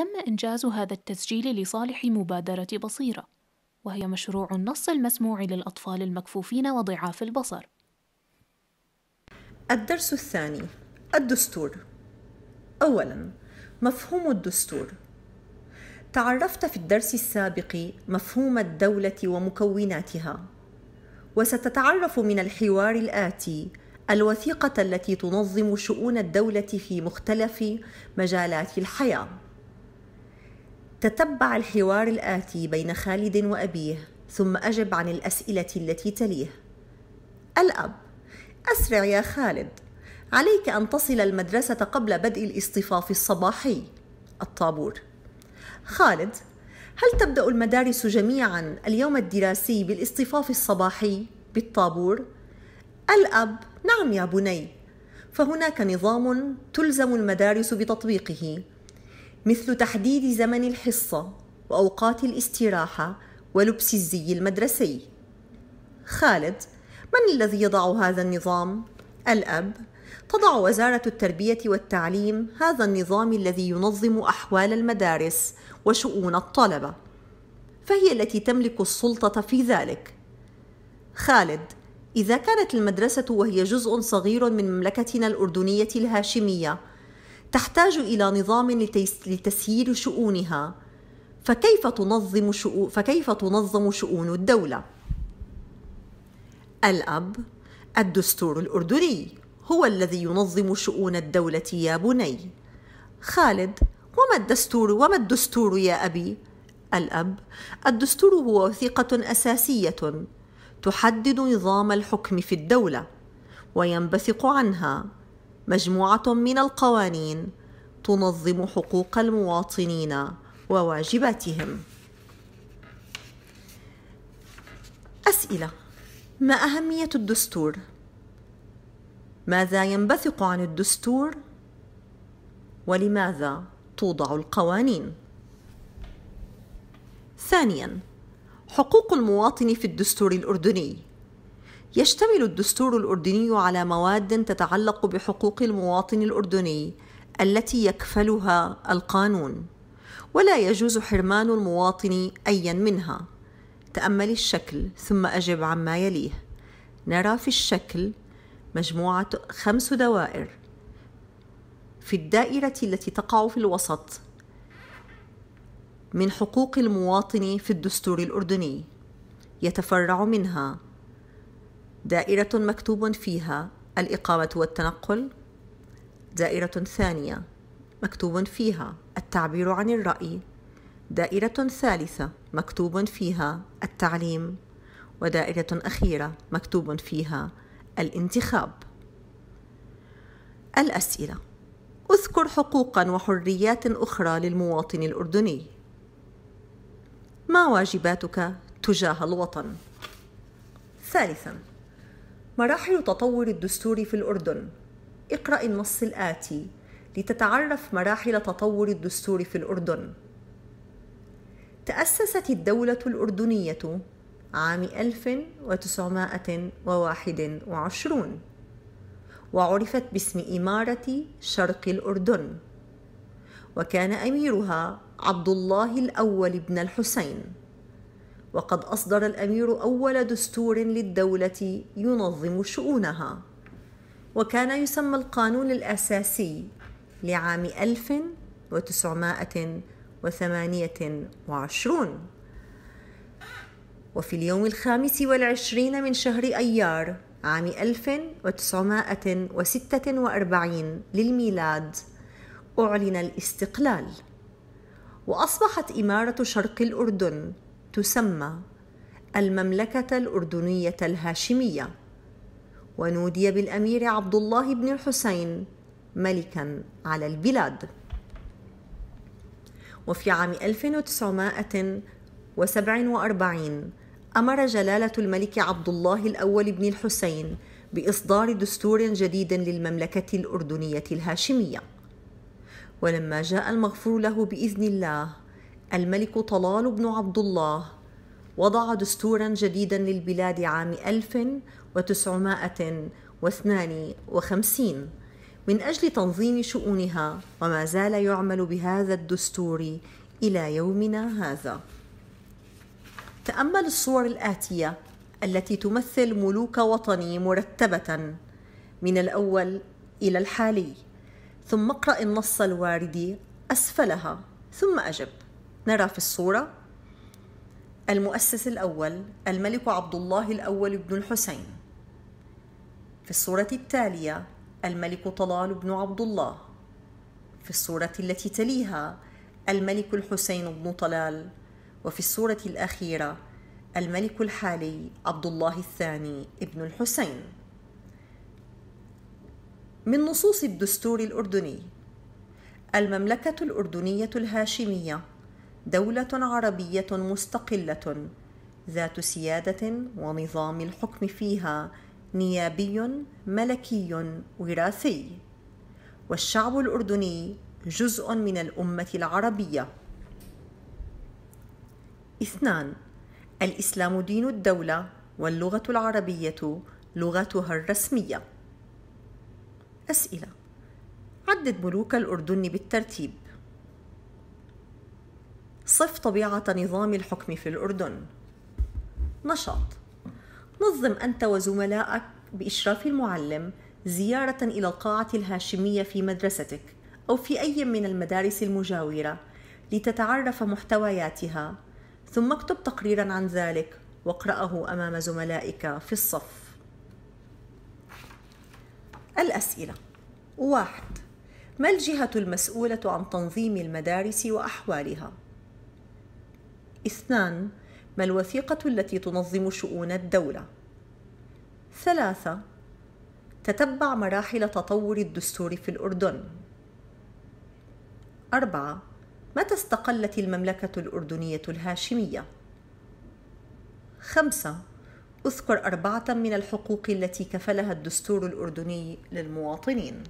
تم إنجاز هذا التسجيل لصالح مبادرة بصيرة وهي مشروع النص المسموع للأطفال المكفوفين وضعاف البصر الدرس الثاني الدستور أولاً مفهوم الدستور تعرفت في الدرس السابق مفهوم الدولة ومكوناتها وستتعرف من الحوار الآتي الوثيقة التي تنظم شؤون الدولة في مختلف مجالات الحياة تتبع الحوار الآتي بين خالد وأبيه ثم أجب عن الأسئلة التي تليه الأب أسرع يا خالد عليك أن تصل المدرسة قبل بدء الاصطفاف الصباحي الطابور خالد هل تبدأ المدارس جميعا اليوم الدراسي بالاصطفاف الصباحي بالطابور؟ الأب نعم يا بني فهناك نظام تلزم المدارس بتطبيقه مثل تحديد زمن الحصة وأوقات الاستراحة ولبس الزي المدرسي. خالد: من الذي يضع هذا النظام؟ الأب: تضع وزارة التربية والتعليم هذا النظام الذي ينظم أحوال المدارس وشؤون الطلبة. فهي التي تملك السلطة في ذلك. خالد: إذا كانت المدرسة وهي جزء صغير من مملكتنا الأردنية الهاشمية تحتاج إلى نظام لتسيير شؤونها فكيف تنظم شؤون فكيف تنظم شؤون الدولة؟ الأب الدستور الأردني هو الذي ينظم شؤون الدولة يا بني خالد وما الدستور وما الدستور يا أبي؟ الأب الدستور هو وثيقة أساسية تحدد نظام الحكم في الدولة وينبثق عنها مجموعة من القوانين تنظم حقوق المواطنين وواجباتهم. أسئلة: ما أهمية الدستور؟ ماذا ينبثق عن الدستور؟ ولماذا توضع القوانين؟ ثانياً: حقوق المواطن في الدستور الأردني يشتمل الدستور الأردني على مواد تتعلق بحقوق المواطن الأردني التي يكفلها القانون ولا يجوز حرمان المواطن أيا منها تأمل الشكل ثم أجب عما يليه نرى في الشكل مجموعة خمس دوائر في الدائرة التي تقع في الوسط من حقوق المواطن في الدستور الأردني يتفرع منها دائرة مكتوب فيها الإقامة والتنقل دائرة ثانية مكتوب فيها التعبير عن الرأي دائرة ثالثة مكتوب فيها التعليم ودائرة أخيرة مكتوب فيها الانتخاب الأسئلة اذكر حقوقا وحريات أخرى للمواطن الأردني ما واجباتك تجاه الوطن ثالثاً مراحل تطور الدستور في الأردن اقرأ النص الآتي لتتعرف مراحل تطور الدستور في الأردن تأسست الدولة الأردنية عام 1921 وعرفت باسم إمارة شرق الأردن وكان أميرها عبد الله الأول بن الحسين وقد أصدر الأمير أول دستور للدولة ينظم شؤونها وكان يسمى القانون الأساسي لعام 1928 وفي اليوم الخامس والعشرين من شهر أيار عام 1946 للميلاد أعلن الاستقلال وأصبحت إمارة شرق الأردن تسمى المملكة الأردنية الهاشمية ونودي بالأمير عبد الله بن الحسين ملكا على البلاد وفي عام 1947 أمر جلالة الملك عبد الله الأول بن الحسين بإصدار دستور جديد للمملكة الأردنية الهاشمية ولما جاء المغفور له بإذن الله الملك طلال بن عبد الله وضع دستورا جديدا للبلاد عام 1952 من أجل تنظيم شؤونها وما زال يعمل بهذا الدستور إلى يومنا هذا تأمل الصور الآتية التي تمثل ملوك وطني مرتبة من الأول إلى الحالي ثم اقرأ النص الوارد أسفلها ثم أجب نرى في الصورة المؤسس الأول الملك عبد الله الأول بن الحسين في الصورة التالية الملك طلال بن عبد الله في الصورة التي تليها الملك الحسين بن طلال وفي الصورة الأخيرة الملك الحالي عبد الله الثاني ابن الحسين من نصوص الدستور الأردني المملكة الأردنية الهاشمية دولة عربية مستقلة ذات سيادة ونظام الحكم فيها نيابي ملكي وراثي والشعب الأردني جزء من الأمة العربية. اثنان الإسلام دين الدولة واللغة العربية لغتها الرسمية. أسئلة عدد ملوك الأردن بالترتيب صف طبيعة نظام الحكم في الأردن نشاط نظم أنت وزملائك بإشراف المعلم زيارة إلى القاعة الهاشمية في مدرستك أو في أي من المدارس المجاورة لتتعرف محتوياتها ثم اكتب تقريرا عن ذلك واقرأه أمام زملائك في الصف الأسئلة واحد ما الجهة المسؤولة عن تنظيم المدارس وأحوالها؟ اثنان ما الوثيقة التي تنظم شؤون الدولة؟ ثلاثة تتبع مراحل تطور الدستور في الأردن أربعة متى استقلت المملكة الأردنية الهاشمية؟ خمسة اذكر أربعة من الحقوق التي كفلها الدستور الأردني للمواطنين